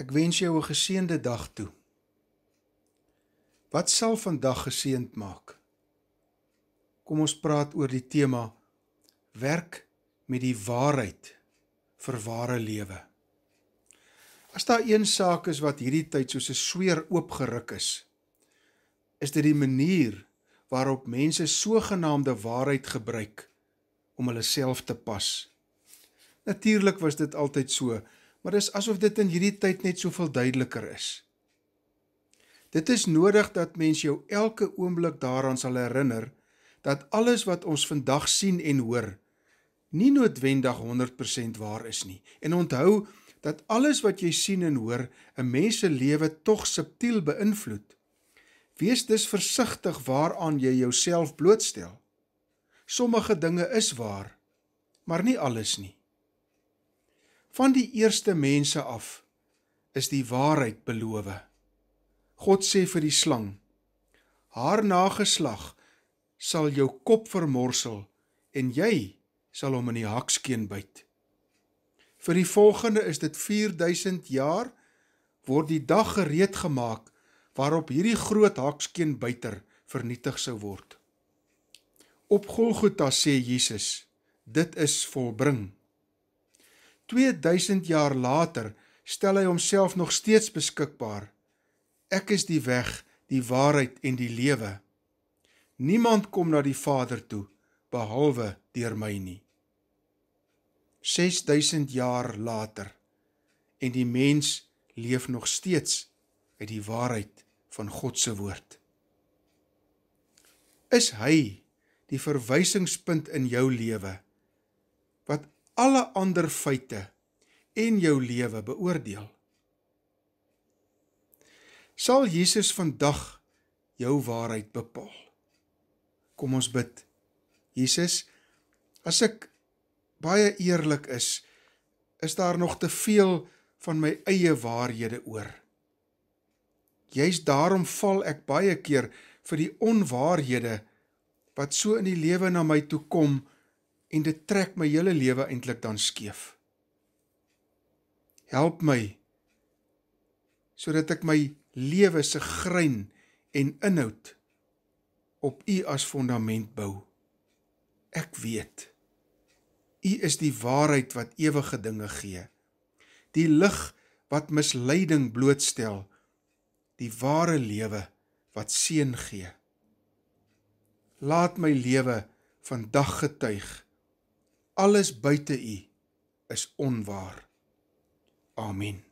Ek wens jou 'n geseënde dag toe. Wat sal vandag geseënd maak? Kom ons praat oor die tema werk met die waarheid vir ware lewe. As daar een saak is wat hierdie tyd soos 'n sweer oopgeruk is, is dit die manier waarop mense sogenaamde waarheid gebruik om hulle self te pas. Natuurlik was dit altyd so, Maar dis asof dit in hierdie tyd net soveel duideliker is. Dit is nodig dat mens jou elke oomblik daaraan sal herinner dat alles wat ons vandag sien en hoor nie noodwendig 100% waar is nie. En onthou dat alles wat jy sien en hoor 'n mens se lewe tog subtiel beïnvloed. Wees dus versigtig waaraan jy jouself blootstel. Sommige dinge is waar, maar nie alles nie van die eerste mense af is die waarheid beloof. God sê vir die slang: Haar nageslag sal jou kop vermorsel en jy sal hom in die hakskeen byt. Vir die volgende is dit 4000 jaar word die dag gereed gemaak waarop hierdie groot hakskeen byter vernietig sou word. Op Golgotha sê Jesus: Dit is volbring. 2000 jaar later stel hy homself nog steeds beskikbaar. Ek is die weg, die waarheid en die lewe. Niemand kom na die Vader toe behalwe deur my nie. 6000 jaar later en die mens leef nog steeds uit die waarheid van God se woord. Is hy die verwysingspunt in jou lewe wat alle ander feite en jou lewe beoordeel. Sal Jesus vandag jou waarheid bepaal? Kom ons bid. Jesus, as ek baie eerlik is, is daar nog te veel van my eie waarhede oor. Jy's daarom val ek baie keer vir die onwaarhede wat so in die lewe na my toe kom en dit trek my hele lewe eintlik dan skeef. Help my sodat ek my lewe se grein en inhoud op U as fondament bou. Ek weet U is die waarheid wat ewige dinge gee. Die lig wat misleiding blootstel, die ware lewe wat seën gee. Laat my lewe vandag getuig alles buite u is onwaar. Amen.